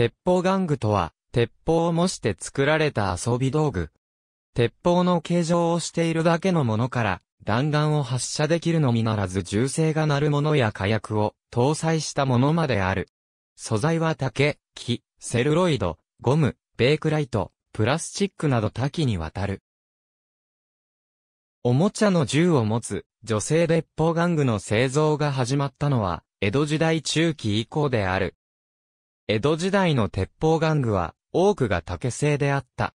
鉄砲玩具とは、鉄砲を模して作られた遊び道具。鉄砲の形状をしているだけのものから、弾丸を発射できるのみならず銃声が鳴るものや火薬を搭載したものまである。素材は竹、木、セルロイド、ゴム、ベークライト、プラスチックなど多岐にわたる。おもちゃの銃を持つ女性鉄砲玩具の製造が始まったのは江戸時代中期以降である。江戸時代の鉄砲玩具は、多くが竹製であった。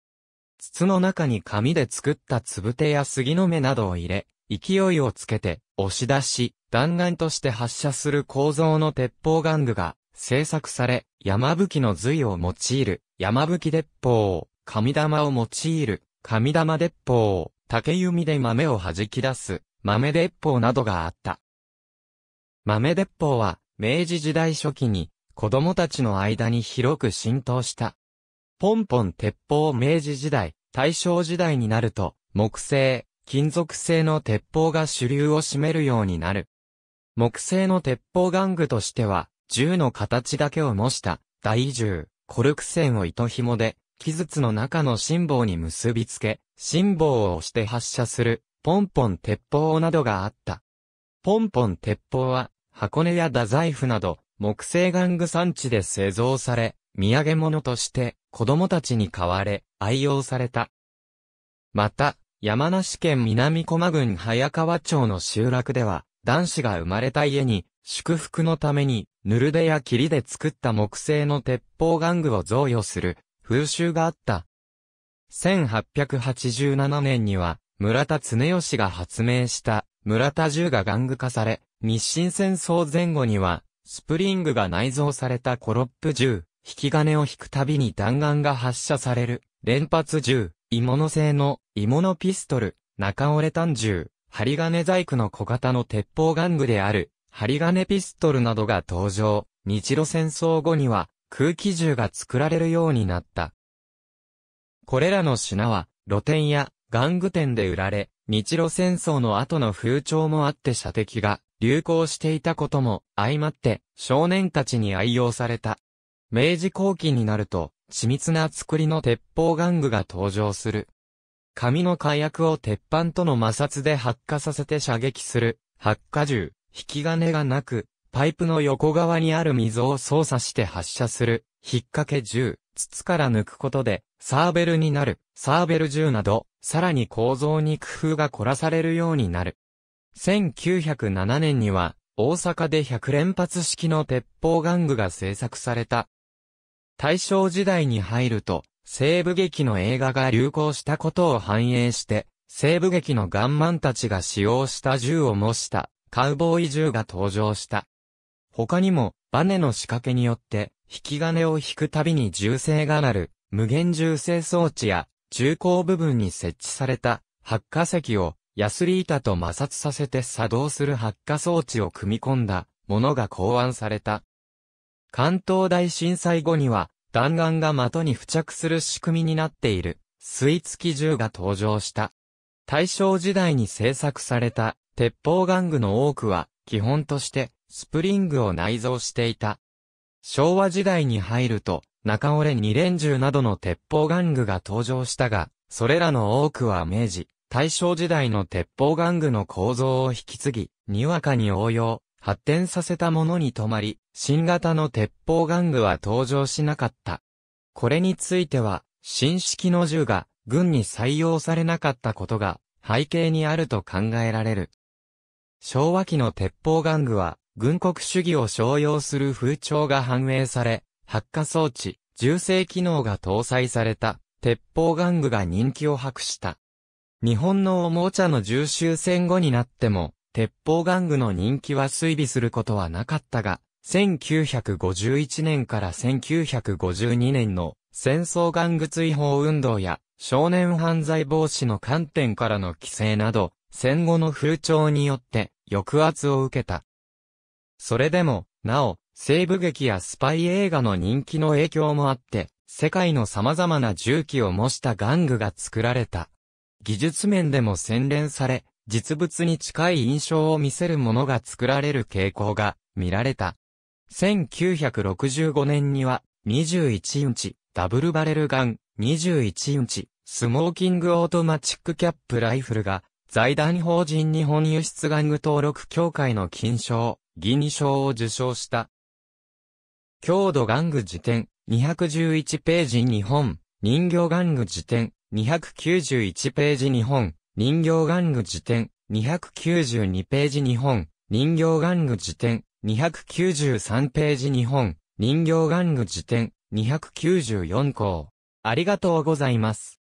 筒の中に紙で作ったつぶてや杉の芽などを入れ、勢いをつけて、押し出し、弾丸として発射する構造の鉄砲玩具が製作され、山吹の髄を用いる、山吹鉄砲、神玉を用いる、神玉鉄砲、竹弓で豆を弾き出す、豆鉄砲などがあった。豆鉄砲は、明治時代初期に、子供たちの間に広く浸透した。ポンポン鉄砲明治時代、大正時代になると、木製、金属製の鉄砲が主流を占めるようになる。木製の鉄砲玩具としては、銃の形だけを模した、大銃、コルク線を糸紐で、木筒の中の辛抱に結びつけ、辛抱を押して発射する、ポンポン鉄砲などがあった。ポンポン鉄砲は、箱根や太宰府など、木製玩具産地で製造され、土産物として子供たちに買われ、愛用された。また、山梨県南駒郡早川町の集落では、男子が生まれた家に、祝福のために、ぬるでや霧で作った木製の鉄砲玩具を贈与する、風習があった。1887年には、村田恒義が発明した、村田銃が玩具化され、日清戦争前後には、スプリングが内蔵されたコロップ銃、引き金を引くたびに弾丸が発射される、連発銃、鋳物製の、鋳物ピストル、中折れ単銃、針金細工の小型の鉄砲玩具である、針金ピストルなどが登場、日露戦争後には、空気銃が作られるようになった。これらの品は、露店や、玩具店で売られ、日露戦争の後の風潮もあって射的が、流行していたことも相まって少年たちに愛用された。明治後期になると、緻密な作りの鉄砲玩具が登場する。紙の火薬を鉄板との摩擦で発火させて射撃する、発火銃、引き金がなく、パイプの横側にある溝を操作して発射する、引っ掛け銃、筒から抜くことで、サーベルになる、サーベル銃など、さらに構造に工夫が凝らされるようになる。1907年には、大阪で100連発式の鉄砲玩具が制作された。大正時代に入ると、西部劇の映画が流行したことを反映して、西部劇のガンマンたちが使用した銃を模した、カウボーイ銃が登場した。他にも、バネの仕掛けによって、引き金を引くたびに銃声が鳴る、無限銃声装置や、銃口部分に設置された、発火石を、ヤスリ板と摩擦させて作動する発火装置を組み込んだものが考案された。関東大震災後には弾丸が的に付着する仕組みになっている水付き銃が登場した。大正時代に製作された鉄砲玩具の多くは基本としてスプリングを内蔵していた。昭和時代に入ると中折れ二連銃などの鉄砲玩具が登場したが、それらの多くは明治、大正時代の鉄砲玩具の構造を引き継ぎ、にわかに応用、発展させたものに止まり、新型の鉄砲玩具は登場しなかった。これについては、新式の銃が軍に採用されなかったことが背景にあると考えられる。昭和期の鉄砲玩具は、軍国主義を商用する風潮が反映され、発火装置、銃声機能が搭載された、鉄砲玩具が人気を博した。日本のおもちゃの重修戦後になっても、鉄砲玩具の人気は推微することはなかったが、1951年から1952年の戦争玩具追放運動や少年犯罪防止の観点からの規制など、戦後の風潮によって抑圧を受けた。それでも、なお、西部劇やスパイ映画の人気の影響もあって、世界の様々な銃器を模した玩具が作られた。技術面でも洗練され、実物に近い印象を見せるものが作られる傾向が見られた。1965年には21インチダブルバレルガン21インチスモーキングオートマチックキャップライフルが財団法人日本輸出玩具登録協会の金賞、銀賞を受賞した。強度玩具辞典211ページ日本人形玩具辞典291ページ日本、人形玩具辞典、292ページ日本、人形玩具辞典、293ページ日本、人形玩具辞典、294項。ありがとうございます。